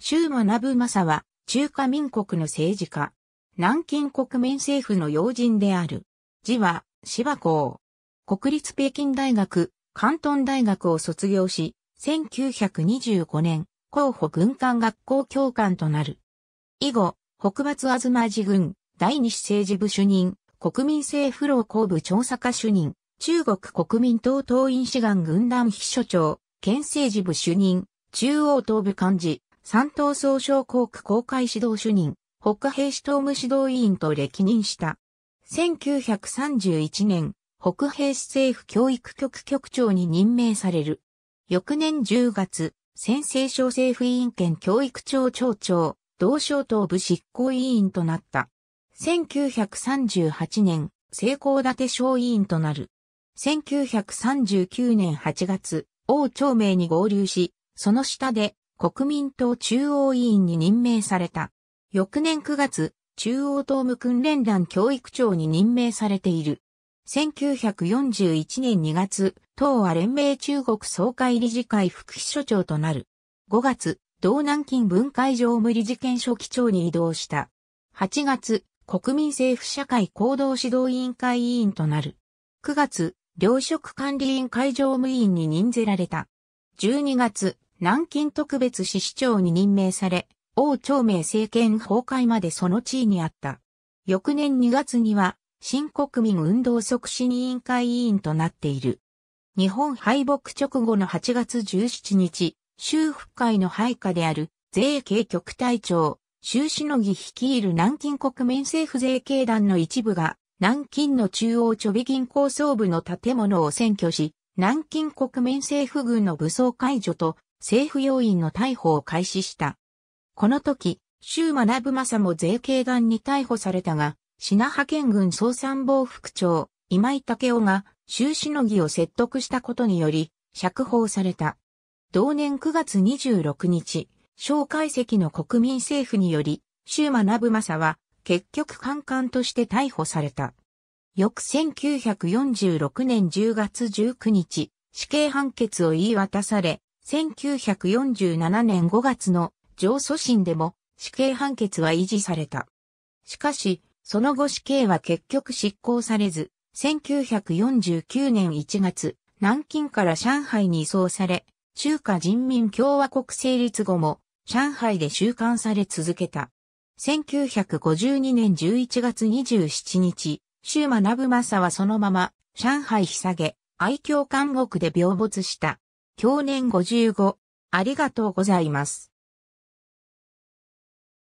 周馬学正は、中華民国の政治家。南京国民政府の要人である。字は、芝公。国立北京大学、関東大学を卒業し、1925年、候補軍艦学校教官となる。以後、北伐東寺軍、第二市政治部主任、国民政府老公部調査課主任、中国国民党党員志願軍団秘書長、県政治部主任、中央東部幹事、山東総省工区公開指導主任、北家兵士党務指導委員と歴任した。1931年、北兵士政府教育局局長に任命される。翌年10月、先制省政府委員兼教育庁庁長、同省党部執行委員となった。1938年、成功立省委員となる。1939年8月、王朝明に合流し、その下で国民党中央委員に任命された。翌年9月、中央党務訓練団教育長に任命されている。1941年2月、党は連盟中国総会理事会副秘書長となる。5月、道南京文会常務理事検書記長に移動した。8月、国民政府社会行動指導委員会委員となる。9月、糧食管理委員会常務委員に任ぜられた。12月、南京特別市市長に任命され、王朝明政権崩壊までその地位にあった。翌年2月には、新国民運動促進委員会委員となっている。日本敗北直後の8月17日、州復会の配下である税系局隊長、州士の儀率いる南京国民政府税系団の一部が、南京の中央貯備銀行総部の建物を占拠し、南京国民政府軍の武装解除と政府要員の逮捕を開始した。この時、周学正も税慶団に逮捕されたが、品派遣軍総参謀副長、今井武雄が、州しのぎを説得したことにより、釈放された。同年9月26日、小解析の国民政府により、周学正は、結局官官として逮捕された。翌1946年10月19日、死刑判決を言い渡され、1947年5月の上訴審でも死刑判決は維持された。しかし、その後死刑は結局執行されず、1949年1月、南京から上海に移送され、中華人民共和国成立後も、上海で収監され続けた。1952年11月27日、周馬ナブマサはそのまま、上海ひさげ、愛嬌監獄で病没した。享年55。ありがとうございます。